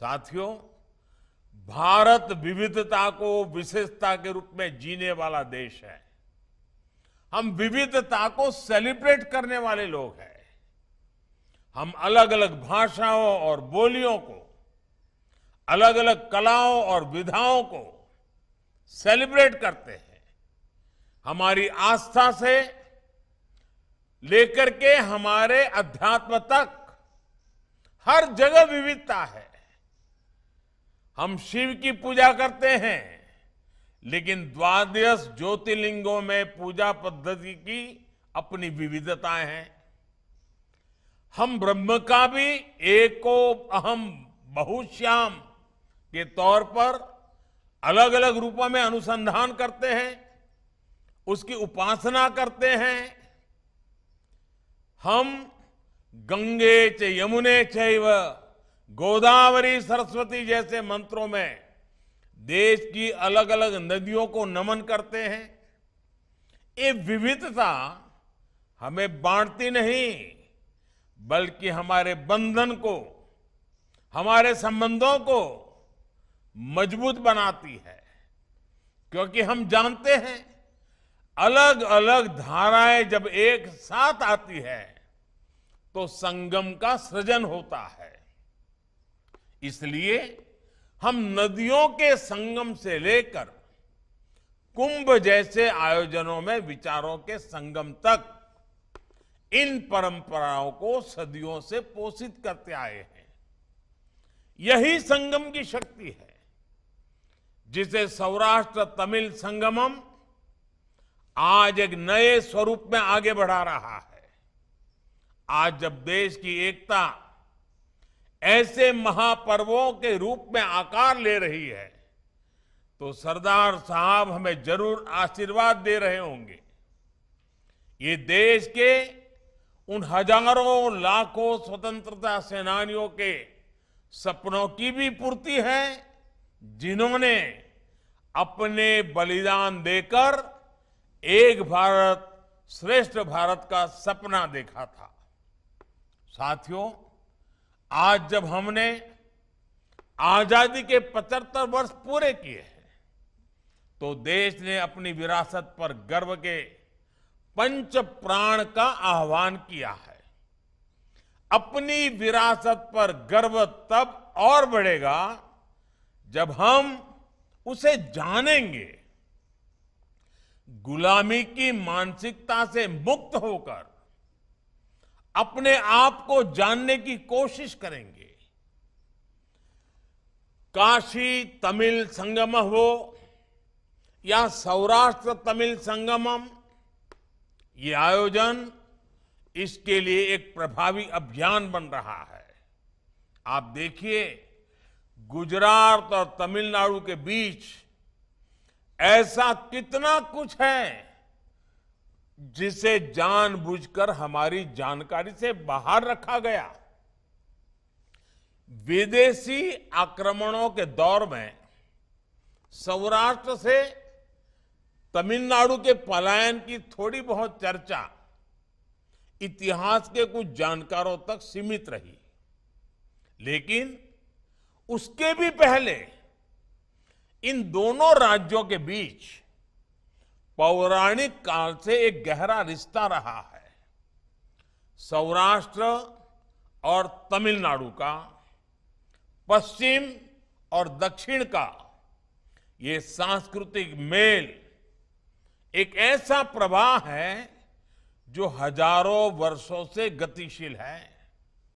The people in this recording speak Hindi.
साथियों भारत विविधता को विशेषता के रूप में जीने वाला देश है हम विविधता को सेलिब्रेट करने वाले लोग हैं हम अलग अलग भाषाओं और बोलियों को अलग अलग कलाओं और विधाओं को सेलिब्रेट करते हैं हमारी आस्था से लेकर के हमारे अध्यात्म तक हर जगह विविधता है हम शिव की पूजा करते हैं लेकिन द्वादश ज्योतिर्लिंगों में पूजा पद्धति की अपनी विविधताएं हैं हम ब्रह्म का भी एको अहम बहुश्याम के तौर पर अलग अलग रूपों में अनुसंधान करते हैं उसकी उपासना करते हैं हम गंगे च यमुने चैव गोदावरी सरस्वती जैसे मंत्रों में देश की अलग अलग नदियों को नमन करते हैं ये विविधता हमें बांटती नहीं बल्कि हमारे बंधन को हमारे संबंधों को मजबूत बनाती है क्योंकि हम जानते हैं अलग अलग धाराएं जब एक साथ आती है तो संगम का सृजन होता है इसलिए हम नदियों के संगम से लेकर कुंभ जैसे आयोजनों में विचारों के संगम तक इन परंपराओं को सदियों से पोषित करते आए हैं यही संगम की शक्ति है जिसे सौराष्ट्र तमिल संगमम आज एक नए स्वरूप में आगे बढ़ा रहा है आज जब देश की एकता ऐसे महापर्वों के रूप में आकार ले रही है तो सरदार साहब हमें जरूर आशीर्वाद दे रहे होंगे ये देश के उन हजारों लाखों स्वतंत्रता सेनानियों के सपनों की भी पूर्ति है जिन्होंने अपने बलिदान देकर एक भारत श्रेष्ठ भारत का सपना देखा था साथियों आज जब हमने आजादी के 75 वर्ष पूरे किए हैं तो देश ने अपनी विरासत पर गर्व के पंच प्राण का आह्वान किया है अपनी विरासत पर गर्व तब और बढ़ेगा जब हम उसे जानेंगे गुलामी की मानसिकता से मुक्त होकर अपने आप को जानने की कोशिश करेंगे काशी तमिल संगम हो या सौराष्ट्र तमिल संगमम ये आयोजन इसके लिए एक प्रभावी अभियान बन रहा है आप देखिए गुजरात और तमिलनाडु के बीच ऐसा कितना कुछ है जिसे जानबूझकर हमारी जानकारी से बाहर रखा गया विदेशी आक्रमणों के दौर में सौराष्ट्र से तमिलनाडु के पलायन की थोड़ी बहुत चर्चा इतिहास के कुछ जानकारों तक सीमित रही लेकिन उसके भी पहले इन दोनों राज्यों के बीच पौराणिक काल से एक गहरा रिश्ता रहा है सौराष्ट्र और तमिलनाडु का पश्चिम और दक्षिण का ये सांस्कृतिक मेल एक ऐसा प्रवाह है जो हजारों वर्षों से गतिशील है